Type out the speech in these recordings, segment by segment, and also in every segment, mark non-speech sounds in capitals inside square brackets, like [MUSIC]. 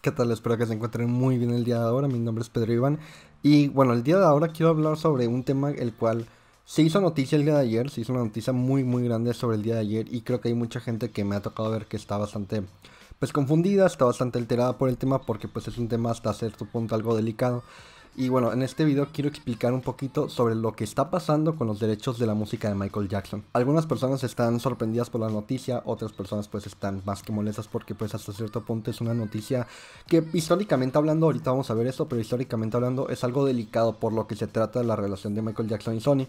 ¿Qué tal? Espero que se encuentren muy bien el día de ahora. Mi nombre es Pedro Iván. Y bueno, el día de ahora quiero hablar sobre un tema el cual se hizo noticia el día de ayer. Se hizo una noticia muy, muy grande sobre el día de ayer. Y creo que hay mucha gente que me ha tocado ver que está bastante, pues confundida, está bastante alterada por el tema porque pues es un tema hasta cierto punto algo delicado. Y bueno, en este video quiero explicar un poquito sobre lo que está pasando con los derechos de la música de Michael Jackson. Algunas personas están sorprendidas por la noticia, otras personas pues están más que molestas porque pues hasta cierto punto es una noticia que históricamente hablando, ahorita vamos a ver esto, pero históricamente hablando es algo delicado por lo que se trata de la relación de Michael Jackson y Sony.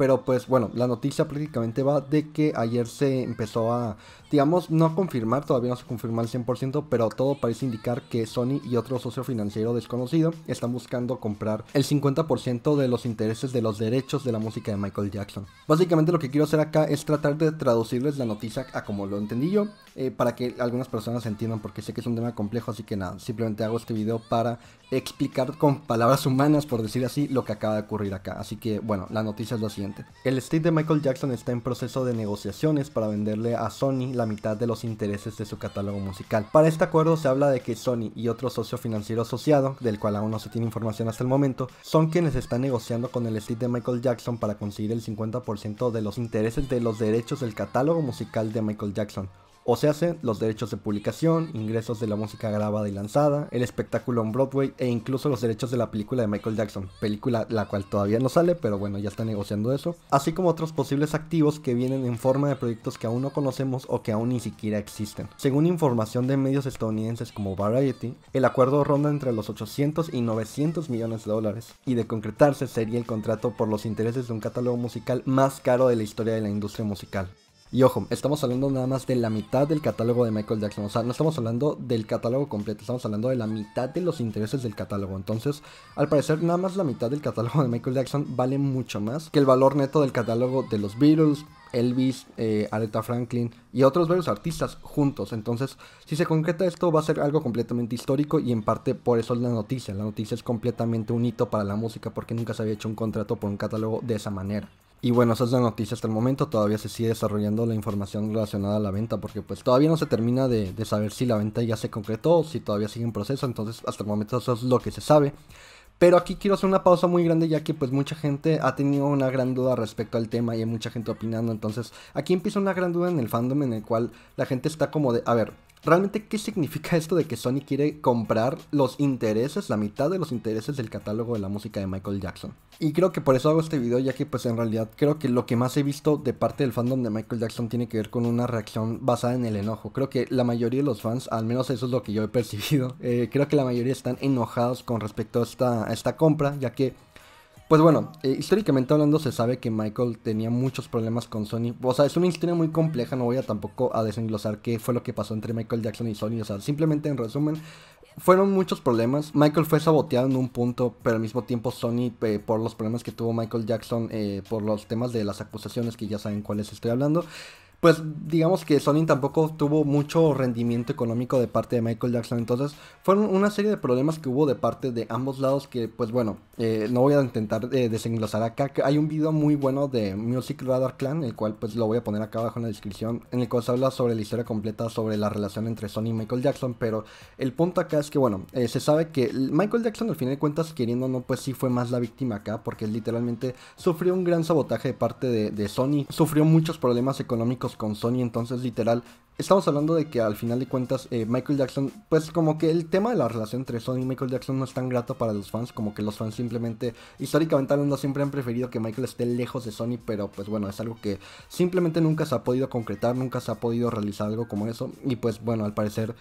Pero pues bueno, la noticia prácticamente va de que ayer se empezó a, digamos, no a confirmar, todavía no se confirma al 100%, pero todo parece indicar que Sony y otro socio financiero desconocido están buscando comprar el 50% de los intereses de los derechos de la música de Michael Jackson. Básicamente lo que quiero hacer acá es tratar de traducirles la noticia a como lo entendí yo, eh, para que algunas personas entiendan, porque sé que es un tema complejo, así que nada, simplemente hago este video para explicar con palabras humanas, por decir así, lo que acaba de ocurrir acá. Así que bueno, la noticia es lo siguiente. El estate de Michael Jackson está en proceso de negociaciones para venderle a Sony la mitad de los intereses de su catálogo musical. Para este acuerdo se habla de que Sony y otro socio financiero asociado, del cual aún no se tiene información hasta el momento, son quienes están negociando con el estate de Michael Jackson para conseguir el 50% de los intereses de los derechos del catálogo musical de Michael Jackson o se hacen los derechos de publicación, ingresos de la música grabada y lanzada, el espectáculo en Broadway e incluso los derechos de la película de Michael Jackson, película la cual todavía no sale, pero bueno, ya está negociando eso, así como otros posibles activos que vienen en forma de proyectos que aún no conocemos o que aún ni siquiera existen. Según información de medios estadounidenses como Variety, el acuerdo ronda entre los 800 y 900 millones de dólares, y de concretarse sería el contrato por los intereses de un catálogo musical más caro de la historia de la industria musical. Y ojo, estamos hablando nada más de la mitad del catálogo de Michael Jackson. O sea, no estamos hablando del catálogo completo, estamos hablando de la mitad de los intereses del catálogo. Entonces, al parecer, nada más la mitad del catálogo de Michael Jackson vale mucho más que el valor neto del catálogo de los Beatles, Elvis, eh, Aretha Franklin y otros varios artistas juntos. Entonces, si se concreta esto, va a ser algo completamente histórico y en parte por eso es la noticia. La noticia es completamente un hito para la música porque nunca se había hecho un contrato por un catálogo de esa manera. Y bueno, esa es la noticia hasta el momento. Todavía se sigue desarrollando la información relacionada a la venta porque pues todavía no se termina de, saber si la venta ya se concretó, si todavía sigue en proceso. Entonces hasta el momento eso es lo que se sabe. Pero aquí quiero hacer una pausa muy grande ya que pues mucha gente ha tenido una gran duda respecto al tema y hay mucha gente opinando. Entonces aquí empieza una gran duda en el fandom en el cual la gente está como de, a ver, realmente qué significa esto de que Sony quiere comprar los intereses, la mitad de los intereses del catálogo de la música de Michael Jackson. Y creo que por eso hago este video, ya que pues en realidad creo que lo que más he visto de parte del fandom de Michael Jackson tiene que ver con una reacción basada en el enojo. Creo que la mayoría de los fans, al menos eso es lo que yo he [LAUGHS] percibido, eh, creo que la mayoría están enojados con respecto a esta compra, ya que pues bueno, eh, históricamente hablando se sabe que Michael tenía muchos problemas con Sony. O sea, es una historia muy compleja, no voy a tampoco a desenglosar qué fue lo que pasó entre Michael Jackson y Sony. O sea, simplemente en resumen, fueron muchos problemas. Michael fue saboteado en un punto, pero al mismo tiempo Sony, eh, por los problemas que tuvo Michael Jackson, eh, por los temas de las acusaciones que ya saben cuáles estoy hablando, pues digamos que Sony tampoco tuvo mucho rendimiento económico de parte de Michael Jackson. Entonces fueron una serie de problemas que hubo de parte de ambos lados que pues bueno, eh, no voy a intentar eh, desenglosar acá. Hay un video muy bueno de Music Radar Clan, el cual pues lo voy a poner acá abajo en la descripción, en el cual se habla sobre la historia completa, sobre la relación entre Sony y Michael Jackson. Pero el punto acá es que bueno, eh, se sabe que Michael Jackson al final de cuentas queriendo no pues sí fue más la víctima acá porque literalmente sufrió un gran sabotaje de parte de Sony, sufrió muchos problemas económicos con Sony, entonces literal, estamos hablando de que al final de cuentas eh, Michael Jackson, pues como que el tema de la relación entre Sony y Michael Jackson no es tan grato para los fans, como que los fans simplemente, históricamente hablando, siempre han preferido que Michael esté lejos de Sony, pero pues bueno, es algo que simplemente nunca se ha podido concretar, nunca se ha podido realizar algo como eso, y pues bueno, al parecer...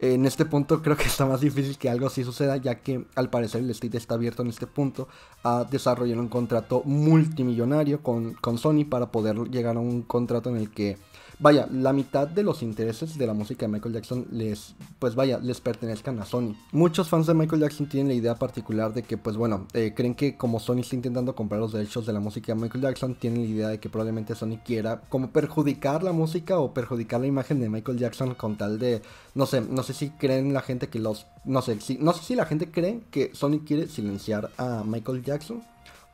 En este punto creo que [LAUGHS] está más difícil que algo así suceda, ya que al parecer el State está abierto en este punto a desarrollar un contrato multimillonario con, con Sony para poder llegar a un contrato en el que vaya, la mitad de los intereses de la música de Michael Jackson les, pues vaya, les pertenezcan a Sony. Muchos fans de Michael Jackson tienen la idea particular de que, pues bueno, eh, creen que como Sony está intentando comprar los derechos de la música de Michael Jackson, tienen la idea de que probablemente Sony quiera como perjudicar la música o perjudicar la imagen de Michael Jackson con tal de, no sé, no sé si creen la gente que los, no sé, si, no sé si la gente cree que Sony quiere silenciar a Michael Jackson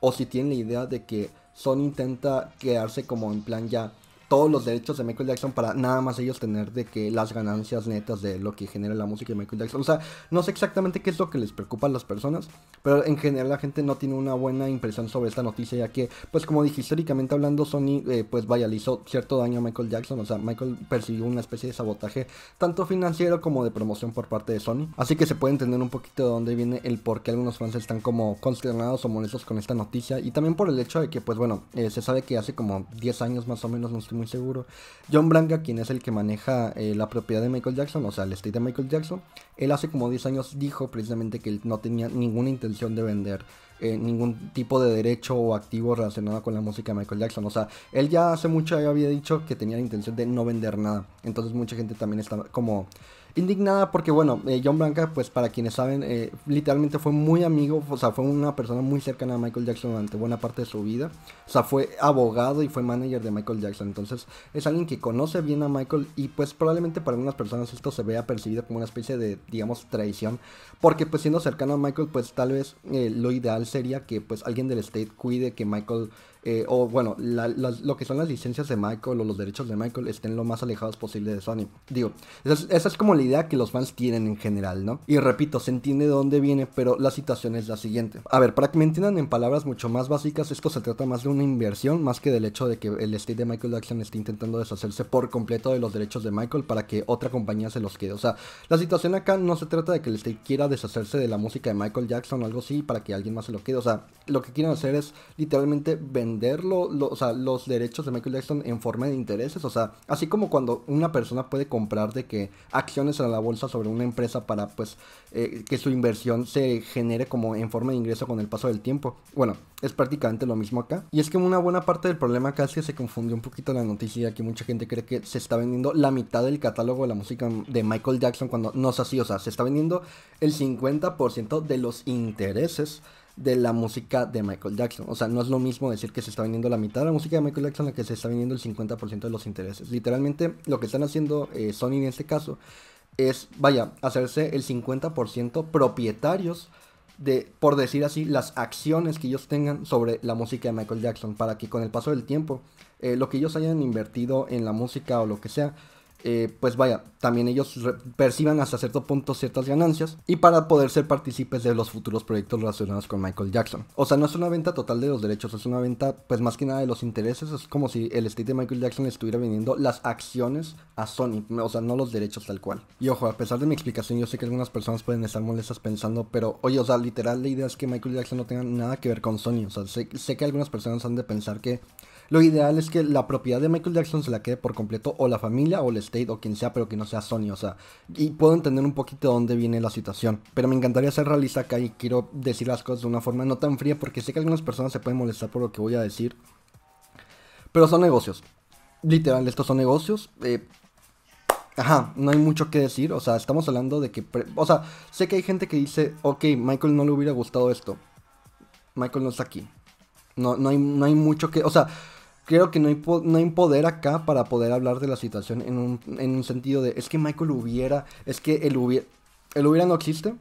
o si tienen la idea de que Sony intenta quedarse como en plan ya todos los derechos de Michael Jackson para nada más ellos tener de que las ganancias netas de lo que genera la música de Michael Jackson. O sea, no sé exactamente qué es lo que les preocupa a las personas, pero en general la gente no tiene una buena impresión sobre esta noticia, ya que, pues como dije, históricamente hablando, Sony, eh, pues vaya, cierto daño a Michael Jackson. O sea, Michael persiguió una especie de sabotaje, tanto financiero como de promoción por parte de Sony. Así que se puede entender un poquito de dónde viene el por qué algunos fans están como consternados o molestos con esta noticia. Y también por el hecho de que, pues bueno, eh, se sabe que hace como 10 años más o menos nos tuvimos muy seguro. John Branca, quien es el que maneja eh, la propiedad de Michael Jackson, o sea, el estate de Michael Jackson, él hace como 10 años dijo precisamente que él no tenía ninguna intención de vender eh, ningún tipo de derecho o activo relacionado con la música de Michael Jackson. O sea, él ya hace mucho había dicho que tenía la intención de no vender nada. Entonces mucha gente también está como indignada porque, bueno, eh, John Blanca, pues para quienes saben, eh, literalmente fue muy amigo, o sea, fue una persona muy cercana a Michael Jackson durante buena parte de su vida. O sea, fue abogado y fue manager de Michael Jackson. Entonces, es alguien que conoce bien a Michael y pues probablemente para algunas personas esto se vea percibido como una especie de, digamos, traición. Porque pues siendo cercano a Michael, pues tal vez eh, lo ideal sería que pues alguien del state cuide que Michael eh, o bueno, lo que son las licencias de Michael o los derechos de Michael estén lo más alejados posible de Sony. Digo, esa es, como la idea que los fans tienen en general, ¿no? Y repito, se entiende de dónde viene, pero la situación es la siguiente. A ver, para que me entiendan en palabras mucho más básicas, esto se trata más de una inversión, más que del hecho de que el state de Michael Jackson esté intentando deshacerse por completo de los derechos de Michael para que otra compañía se los quede. O sea, la situación acá no se trata de que el state quiera deshacerse de la música de Michael Jackson o algo así para que alguien más se lo quede. O sea, lo que quieren hacer es literalmente vender vender o sea, los derechos de Michael Jackson en forma de intereses. O sea, así como cuando una persona puede comprar de que acciones en la bolsa sobre una empresa para pues eh, que su inversión se genere como en forma de ingreso con el paso del tiempo. Bueno, es prácticamente lo mismo acá. Y es que una buena parte del problema casi se confundió un poquito la noticia, que mucha gente cree que se está vendiendo la mitad del catálogo de la música de Michael Jackson cuando no es así. O sea, se está vendiendo el 50% de los intereses de la música de Michael Jackson. O sea, no es lo mismo decir que se está vendiendo la mitad de la música de Michael Jackson a que se está vendiendo el 50% de los intereses. Literalmente lo que están haciendo eh, Sony en este caso es, vaya, hacerse el 50% propietarios de, por decir así, las acciones que ellos tengan sobre la música de Michael Jackson, para que con el paso del tiempo, eh, lo que ellos hayan invertido en la música o lo que sea, eh, pues vaya, también ellos perciban hasta cierto punto ciertas ganancias y para poder ser partícipes de los futuros proyectos relacionados con Michael Jackson. O sea, no es una venta total de los derechos, es una venta pues más que nada de los intereses, es como si el estate de Michael Jackson estuviera vendiendo las acciones a Sony, o sea, no los derechos tal cual. Y ojo, a pesar de mi explicación, yo sé que algunas personas pueden estar molestas pensando, pero oye, o sea, literal la idea es que Michael Jackson no tenga nada que ver con Sony, o sea, sé que algunas personas han de pensar que lo ideal es que la propiedad de Michael Jackson se la quede por completo o la familia o el estate o quien sea, pero que no sea Sony, o sea, y puedo entender un poquito de dónde viene la situación, pero me encantaría ser realista acá y quiero decir las cosas de una forma no tan fría porque sé que algunas personas se pueden molestar por lo que voy a decir, pero son negocios, literal, estos son negocios, eh, Ajá, no hay mucho que decir. O sea, estamos hablando de que. O sea, sé que hay gente que dice, ok, Michael no le hubiera gustado esto. Michael no está aquí. No, no, hay, no hay mucho que. O sea, creo que no hay, no hay poder acá para poder hablar de la situación en un, en un sentido de es que Michael hubiera, es que él hubiera, él hubiera no existe,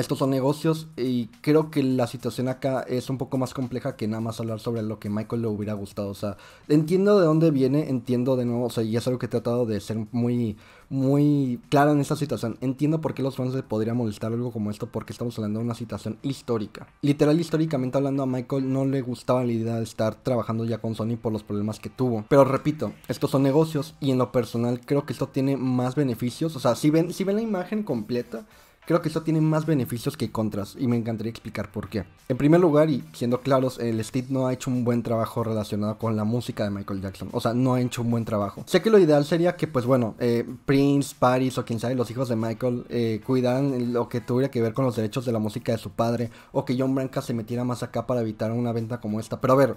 estos son negocios y creo que la situación acá es un poco más compleja que nada más hablar sobre lo que Michael le hubiera gustado. O sea, entiendo de dónde viene, entiendo de nuevo, o sea, y es algo que he tratado de ser muy, muy claro en esta situación. Entiendo por qué los fans podrían molestar algo como esto, porque estamos hablando de una situación histórica. Literal, históricamente hablando, a Michael no le gustaba la idea de estar trabajando ya con Sony por los problemas que tuvo. Pero repito, estos son negocios y en lo personal creo que esto tiene más beneficios. O sea, si ven, si ven la imagen completa Creo que esto tiene más beneficios que contras y me encantaría explicar por qué. En primer lugar, y siendo claros, el Steve no ha hecho un buen trabajo relacionado con la música de Michael Jackson. O sea, no ha hecho un buen trabajo. Sé que lo ideal sería que, pues bueno, eh, Prince, Paris o quien sabe, los hijos de Michael, eh, cuidaran lo que tuviera que ver con los derechos de la música de su padre o que John Branca se metiera más acá para evitar una venta como esta. Pero a ver,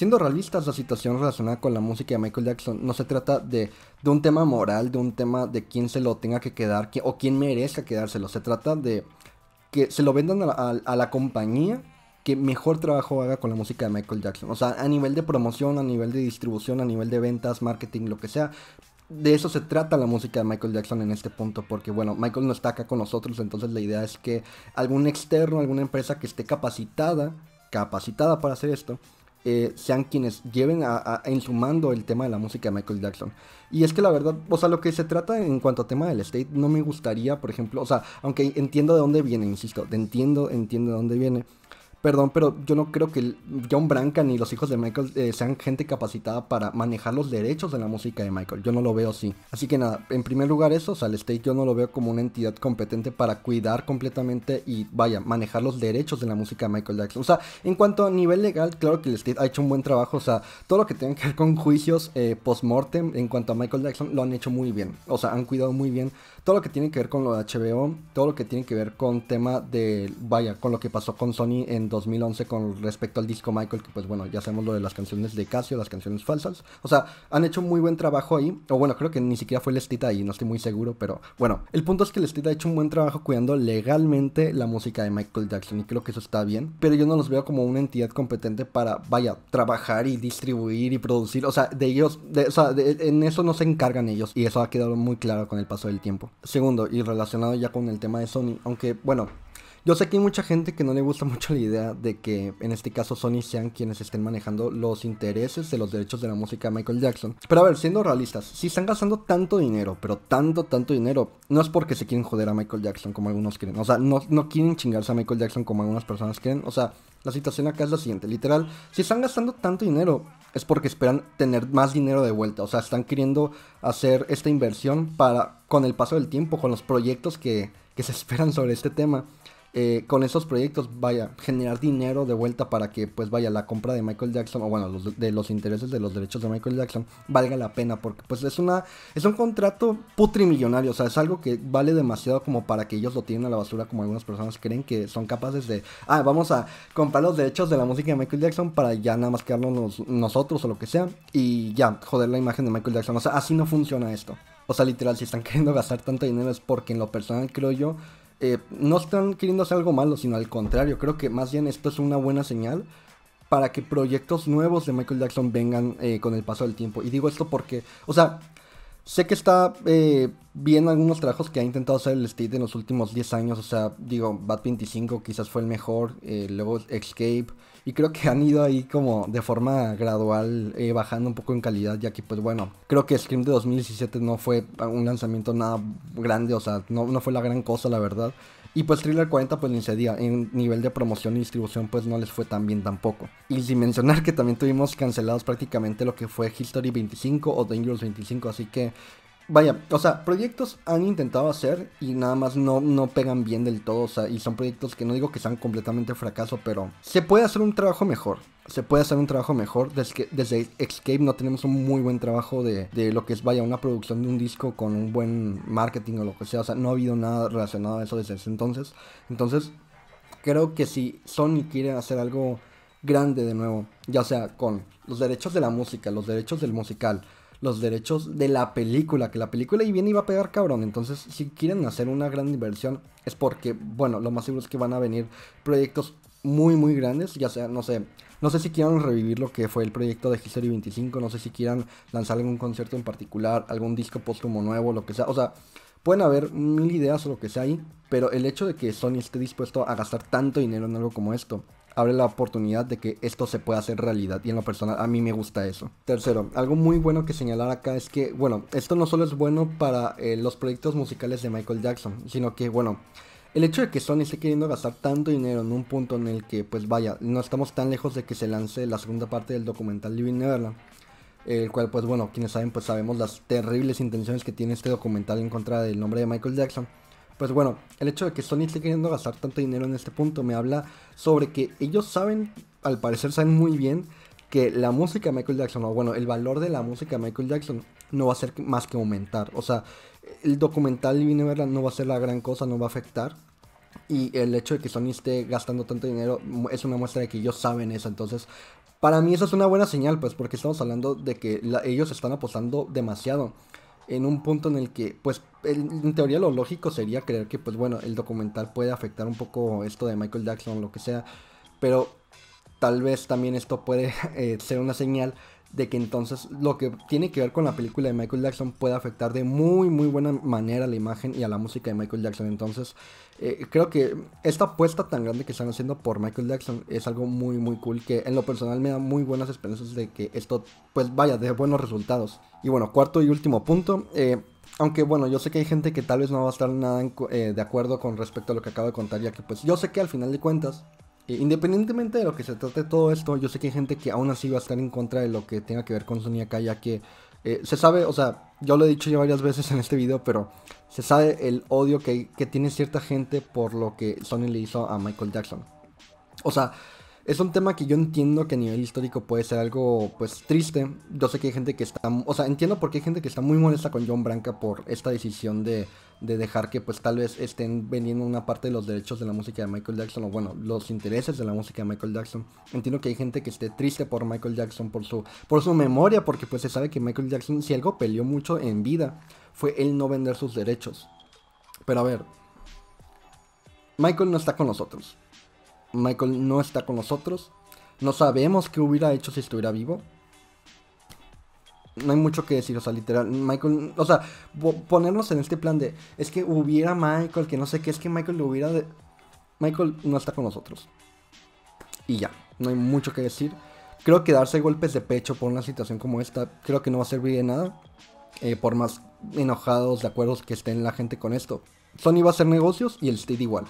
Siendo realistas, la situación relacionada con la música de Michael Jackson no se trata de, un tema moral, de un tema de quién se lo tenga que quedar o quién merezca quedárselo. Se trata de que se lo vendan a la compañía que mejor trabajo haga con la música de Michael Jackson. O sea, a nivel de promoción, a nivel de distribución, a nivel de ventas, marketing, lo que sea. De eso se trata la música de Michael Jackson en este punto, porque bueno, Michael no está acá con nosotros, entonces la idea es que algún externo, alguna empresa que esté capacitada, capacitada para hacer esto, eh, sean quienes lleven a, en su el tema de la música de Michael Jackson. Y es que la verdad, o sea, lo que se trata en cuanto a tema del state, no me gustaría, por ejemplo, o sea, aunque entiendo de dónde viene, insisto, entiendo, entiendo de dónde viene. Perdón, pero yo no creo que John Branca ni los hijos de Michael eh, sean gente capacitada para manejar los derechos de la música de Michael. Yo no lo veo así. Así que nada, en primer lugar eso, o sea, el State yo no lo veo como una entidad competente para cuidar completamente y vaya, manejar los derechos de la música de Michael Jackson. O sea, en cuanto a nivel legal, claro que el State ha hecho un buen trabajo. O sea, todo lo que tiene que ver con juicios eh, post-mortem en cuanto a Michael Jackson lo han hecho muy bien. O sea, han cuidado muy bien todo lo que tiene que ver con lo de HBO, todo lo que tiene que ver con tema de, vaya, con lo que pasó con Sony en 2011 con respecto al disco Michael, que pues bueno, ya sabemos lo de las canciones de Casio, las canciones falsas. O sea, han hecho muy buen trabajo ahí. O bueno, creo que ni siquiera fue Lestita ahí, no estoy muy seguro, pero bueno, el punto es que Lestita ha hecho un buen trabajo cuidando legalmente la música de Michael Jackson y creo que eso está bien. Pero yo no los veo como una entidad competente para, vaya, trabajar y distribuir y producir. O sea, de ellos, o sea, en eso no se encargan ellos y eso ha quedado muy claro con el paso del tiempo. Segundo, y relacionado ya con el tema de Sony, aunque bueno, yo sé que hay mucha gente que no le gusta [LAUGHS] mucho la idea de que en este caso Sony sean quienes estén manejando los intereses de los derechos de la música de Michael Jackson. Pero a ver, siendo realistas, si están gastando tanto dinero, pero tanto, tanto dinero, no es porque se quieren joder a Michael Jackson como algunos creen. O sea, no, no quieren chingarse a Michael Jackson como algunas personas creen. O sea, la situación acá es la siguiente, literal, si están gastando tanto dinero es porque esperan tener más dinero de vuelta, o sea, están queriendo hacer esta inversión para, con el paso del tiempo, con los proyectos que, se [LAUGHS] esperan sobre este tema, eh, con esos proyectos vaya generar dinero de vuelta para que pues vaya la compra de Michael Jackson o bueno los, de los intereses de los derechos de Michael Jackson valga la pena porque pues es una es un contrato putrimillonario o sea es algo que vale demasiado como para que ellos lo tienen a la basura como algunas personas creen que son capaces de ah vamos a los derechos de la música de Michael Jackson para ya nada más quedarnos nosotros o lo que sea y ya joder la imagen de Michael Jackson. O sea, así no funciona esto. O sea, literal, si están [LAUGHS] queriendo gastar tanto dinero es porque en lo personal creo yo eh, no están queriendo hacer algo malo, sino al contrario. Creo que más bien esto es una buena señal para que proyectos nuevos de Michael Jackson vengan eh, con el paso del tiempo. Y digo esto porque, o sea, Sé que está eh, bien algunos trabajos que ha intentado hacer el State en los últimos 10 años. O sea, digo, Bat 25 quizás fue el mejor. Eh, luego Escape. Y creo que han ido ahí como de forma gradual eh, bajando un poco en calidad. Ya que, pues bueno, creo que Scream de 2017 no fue un lanzamiento nada grande. O sea, no fue la gran cosa, la verdad. Y pues Thriller 40 pues ni se en nivel de promoción y distribución pues no les fue tan bien tampoco. Y sin mencionar que también tuvimos cancelados prácticamente lo que fue History 25 o Dangerous 25, así que Vaya, o sea, proyectos han intentado hacer y nada más no, no pegan bien del todo. O sea, y son proyectos que no digo que sean completamente fracaso, pero se puede hacer un trabajo mejor. Se puede hacer un trabajo mejor. Desde, desde Escape no tenemos un muy buen trabajo de, de lo que es, vaya, una producción de un disco con un buen marketing o lo que sea. O sea, no ha habido nada relacionado a eso desde ese entonces. Entonces, creo que si Sony quiere hacer algo grande de nuevo, ya sea con los derechos de la música, los derechos del musical, los derechos de la película, que la película y bien iba a pegar cabrón. Entonces, si quieren hacer una gran inversión, es porque, bueno, lo más seguro es que van a venir proyectos muy, muy grandes, ya sea, no sé. No sé si quieran revivir lo que fue el proyecto de History 25, no sé si quieran lanzar algún concierto en particular, algún disco póstumo nuevo, lo que sea. O sea, Pueden haber mil ideas o lo que sea ahí, pero el hecho de que Sony esté dispuesto a gastar tanto dinero en algo como esto abre la oportunidad de que esto se pueda hacer realidad y en lo personal a mí me gusta eso. Tercero, algo muy bueno que señalar acá es que, bueno, esto no solo es bueno para eh, los proyectos musicales de Michael Jackson, sino que, bueno, el hecho de que Sony esté queriendo gastar tanto dinero en un punto en el que, pues vaya, no estamos tan lejos de que se lance la segunda parte del documental Living Neverland. El cual, pues bueno, quienes saben, pues sabemos las terribles intenciones que tiene este documental en contra del nombre de Michael Jackson. Pues bueno, el hecho de que Sony esté queriendo gastar tanto dinero en este punto me habla sobre que ellos saben, al parecer saben muy bien, que la música de Michael Jackson, o bueno, el valor de la música de Michael Jackson no va a ser más que aumentar. O sea, el documental de verla no va a ser la gran cosa, no va a afectar. Y el hecho de que Sony esté gastando tanto dinero es una muestra de que ellos saben eso. Entonces, para mí eso es una buena señal, pues, porque estamos hablando de que ellos están apostando demasiado en un punto en el que, pues, en teoría lo lógico sería creer que, pues bueno, el documental puede afectar un poco esto de Michael Jackson, lo que sea, pero tal vez también esto puede [LAUGHS] eh, ser una señal de que entonces lo que tiene que ver con la película de Michael Jackson puede afectar de muy muy buena manera a la imagen y a la música de Michael Jackson. Entonces eh, creo que esta apuesta tan grande que están haciendo por Michael Jackson es algo muy muy cool que en lo personal me da muy buenas esperanzas de que esto pues vaya de buenos resultados. Y bueno, cuarto y último punto. Eh, aunque bueno, yo sé que hay gente que tal vez no va a estar nada eh, de acuerdo con respecto a lo que acabo de contar, ya que pues yo sé que al final de cuentas eh, independientemente de lo que se trate todo esto, yo sé que hay gente que aún así va a estar en contra de lo que tenga que ver con Sony acá, ya que eh, se sabe, o sea, yo lo he dicho ya varias veces en este video, pero se sabe el odio que, que tiene cierta gente por lo que Sony le hizo a Michael Jackson. O sea, es un tema que yo entiendo que a nivel histórico puede ser algo, pues, triste. Yo sé que hay gente que está... O sea, entiendo porque hay gente que está muy molesta con John Branca por esta decisión de, dejar que, pues, tal vez estén vendiendo una parte de los derechos de la música de Michael Jackson, o bueno, los intereses de la música de Michael Jackson. Entiendo que hay gente que esté triste por Michael Jackson, por su, por su memoria, porque, pues, se sabe que Michael Jackson, si algo peleó mucho en vida, fue él no vender sus derechos. Pero a ver, Michael no está con nosotros. Michael no está con nosotros. No sabemos qué hubiera hecho si estuviera vivo. No hay mucho que decir, o sea, literal. Michael, o sea, ponernos en este plan de, es que hubiera Michael, que no sé qué, es que Michael lo hubiera... Michael no está con nosotros. Y ya, no hay mucho que decir. Creo que darse golpes de pecho por una situación como esta, creo que no va a servir de nada. Eh, por más enojados, de acuerdos que estén la gente con esto. Sony va a hacer negocios y el State igual.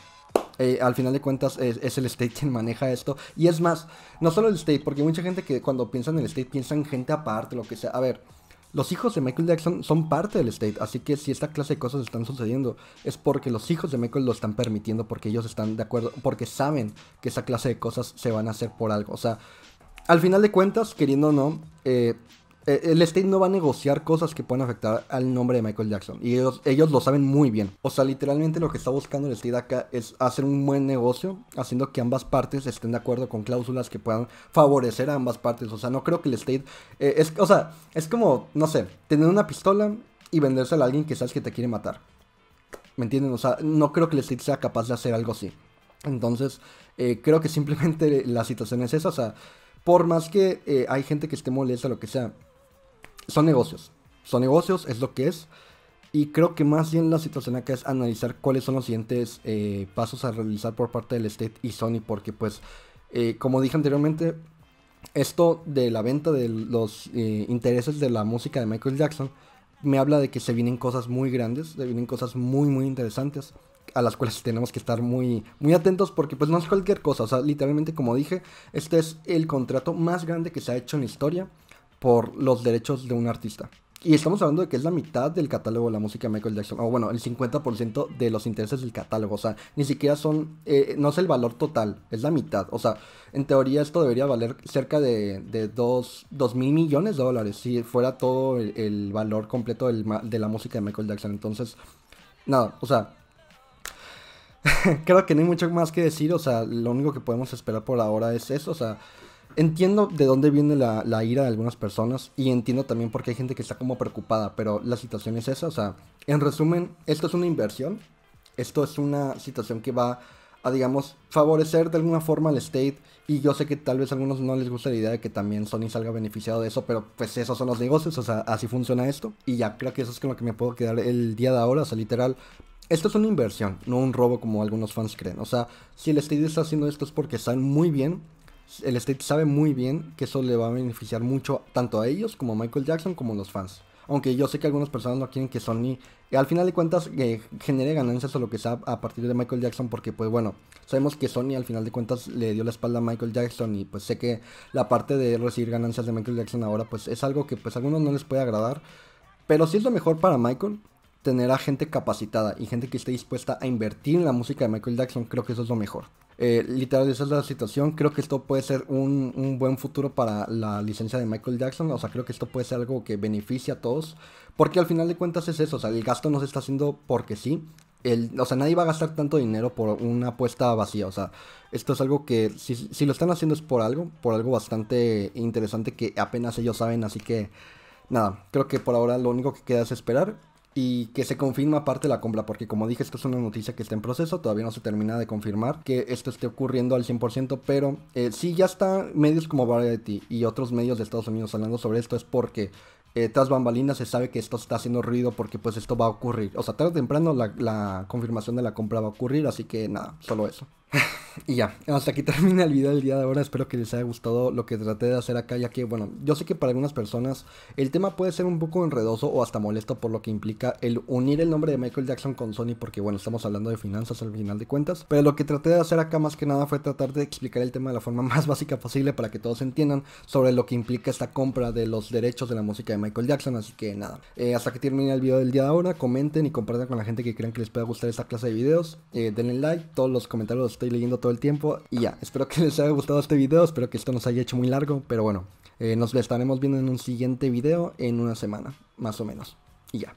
Eh, al final de cuentas es, el state quien maneja esto. Y es más, no solo el state, porque mucha gente que cuando piensa en el state piensa en gente aparte, lo que sea. A ver, los hijos de Michael Jackson son parte del state, así que si esta clase de cosas están sucediendo es porque los hijos de Michael lo están permitiendo, porque ellos están de acuerdo, porque saben que esa clase de cosas se van a hacer por algo. O sea, al final de cuentas, queriendo o no, eh, eh, el State no va a negociar cosas que puedan afectar al nombre de Michael Jackson. Y ellos, lo saben muy bien. O sea, literalmente lo que está buscando el State acá es hacer un buen negocio, haciendo que ambas partes estén de acuerdo con cláusulas que puedan favorecer a ambas partes. O sea, no creo que el State. Eh, es, o sea, es como, no sé, tener una pistola y vendérsela a alguien que sabes que te quiere matar. ¿Me entienden? O sea, no creo que el State sea capaz de hacer algo así. Entonces, eh, creo que simplemente [LAUGHS] la situación es esa. O sea, por más que hay gente que esté molesta, lo que sea son negocios. Son negocios, es lo que es. Y creo que más bien la situación acá es analizar cuáles son los siguientes eh, pasos a realizar por parte del State y Sony, porque pues, eh, como dije anteriormente, esto de la venta de los eh, intereses de la música de Michael Jackson me habla de que se vienen cosas muy grandes, se vienen cosas muy, muy interesantes a las cuales tenemos que estar muy, muy atentos porque pues no es cualquier cosa, o sea, literalmente como dije, este es el contrato más grande que se ha hecho en la historia por los derechos de un artista. Y estamos hablando de que es la mitad del catálogo de la música de Michael Jackson, o bueno, el 50% de los intereses del catálogo, o sea, ni siquiera son, eh, no es el valor total, es la mitad, o sea, en teoría esto debería valer cerca de, de mil millones de dólares, si fuera todo el, valor completo de la música de Michael Jackson, entonces, nada, o sea, [LAUGHS] creo que no hay mucho más que decir, o sea, lo único que podemos esperar por ahora es eso, o sea, entiendo de dónde viene la, ira de algunas personas y entiendo también por qué hay gente que está como preocupada, pero la situación es esa, o sea, en resumen, esto es una inversión, esto es una situación que va a, digamos, favorecer de alguna forma al state y yo sé que tal vez algunos no les gusta la idea de que también Sony salga beneficiado de eso, pero pues esos son los negocios, o sea, así funciona esto y ya creo que eso es con lo que me puedo quedar el día de ahora, o sea, literal, esto es una inversión, no un robo como algunos fans creen. O sea, si el state está haciendo esto es porque están muy bien el State sabe muy bien que eso le va a beneficiar mucho tanto a ellos como a Michael Jackson como a los fans. Aunque yo sé que algunas personas no quieren que Sony, al final de cuentas, eh, genere ganancias o lo que sea a partir de Michael Jackson, porque pues bueno, sabemos que Sony al final de cuentas le dio la espalda a Michael Jackson y pues sé que la parte de recibir ganancias de Michael Jackson ahora pues es algo que pues a algunos no les puede agradar, pero si es lo mejor para Michael, tener a gente capacitada y gente que esté dispuesta a invertir en la música de Michael Jackson, creo que eso es lo mejor eh, literal, esa es la situación. Creo que esto puede ser un, buen futuro para la licencia de Michael Jackson. O sea, creo que esto puede ser algo que beneficie a todos. Porque al final de cuentas es eso. O sea, el gasto no se está haciendo porque sí. El, o sea, nadie va a gastar tanto dinero por una apuesta vacía. O sea, esto es algo que si lo están haciendo es por algo. Por algo bastante interesante que apenas ellos saben. Así que, nada, creo que por ahora lo único que queda es esperar y que se confirma aparte la compra, porque como dije, esto es una noticia que está en proceso, todavía no se termina de confirmar que esto esté ocurriendo al 100%, pero eh, si ya está medios como Variety y otros medios de Estados Unidos hablando sobre esto, es porque eh, tras bambalinas se sabe que esto está haciendo ruido porque pues esto va a ocurrir, o sea, tarde o temprano la confirmación de la compra va a ocurrir, así que nada, solo eso. [LAUGHS] Y ya, hasta aquí [LAUGHS] termina el video del día de ahora. Espero que les haya gustado lo que traté de hacer acá, ya que, bueno, yo sé que para algunas personas el tema puede ser un poco enredoso o hasta molesto por lo que implica el unir el nombre de Michael Jackson con Sony, porque, bueno, estamos hablando de finanzas al final de cuentas. Pero lo que traté de hacer acá más que nada fue tratar de explicar el tema de la forma [LAUGHS] más básica posible para que todos entiendan sobre lo que implica esta compra de los derechos de la música de Michael Jackson. Así que nada, eh, hasta que termine el video del día de ahora, comenten y compartan con la gente que crean que les pueda gustar esta clase de videos. Eh, denle like, todos los comentarios los estoy leyendo todo el tiempo. Y ya, espero que les haya gustado este video, espero que esto nos haya hecho muy largo, pero bueno, eh, nos nos estaremos viendo en un siguiente video en una semana, más o menos. Y ya.